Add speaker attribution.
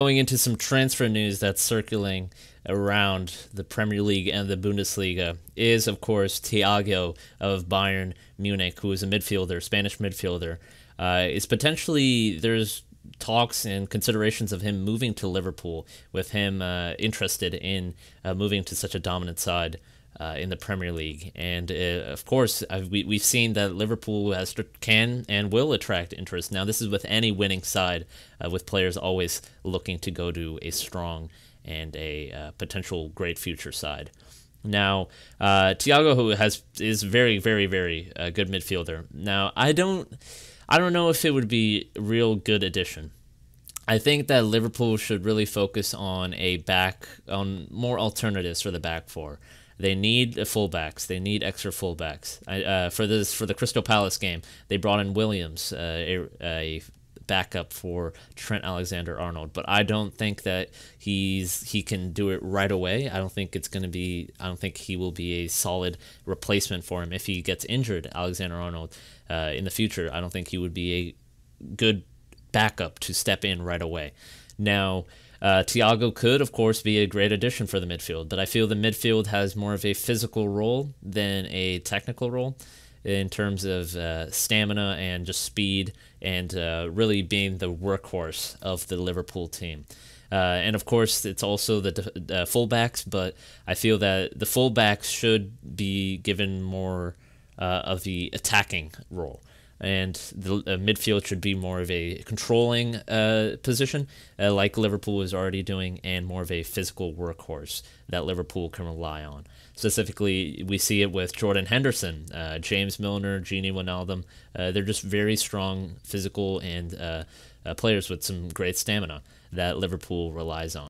Speaker 1: going into some transfer news that's circling around the Premier League and the Bundesliga is, of course, Thiago of Bayern Munich, who is a midfielder, Spanish midfielder. Uh, is potentially there's talks and considerations of him moving to Liverpool, with him uh, interested in uh, moving to such a dominant side uh, in the Premier League. And uh, of course, I've, we, we've seen that Liverpool has, can and will attract interest. Now, this is with any winning side, uh, with players always looking to go to a strong and a uh, potential great future side. Now, uh, Thiago, who has is very, very, very uh, good midfielder. Now, I don't, I don't know if it would be real good addition I think that Liverpool should really focus on a back on more alternatives for the back four. They need fullbacks. They need extra fullbacks. I, uh, for this for the Crystal Palace game, they brought in Williams, uh, a, a backup for Trent Alexander Arnold, but I don't think that he's he can do it right away. I don't think it's going to be. I don't think he will be a solid replacement for him if he gets injured. Alexander Arnold uh, in the future, I don't think he would be a good backup to step in right away. Now, uh, Tiago could, of course, be a great addition for the midfield, but I feel the midfield has more of a physical role than a technical role in terms of uh, stamina and just speed and uh, really being the workhorse of the Liverpool team. Uh, and of course, it's also the uh, fullbacks, but I feel that the fullbacks should be given more uh, of the attacking role and the uh, midfield should be more of a controlling uh, position, uh, like Liverpool is already doing, and more of a physical workhorse that Liverpool can rely on. Specifically, we see it with Jordan Henderson, uh, James Milner, Genie Wijnaldum. Uh, they're just very strong physical and uh, players with some great stamina that Liverpool relies on.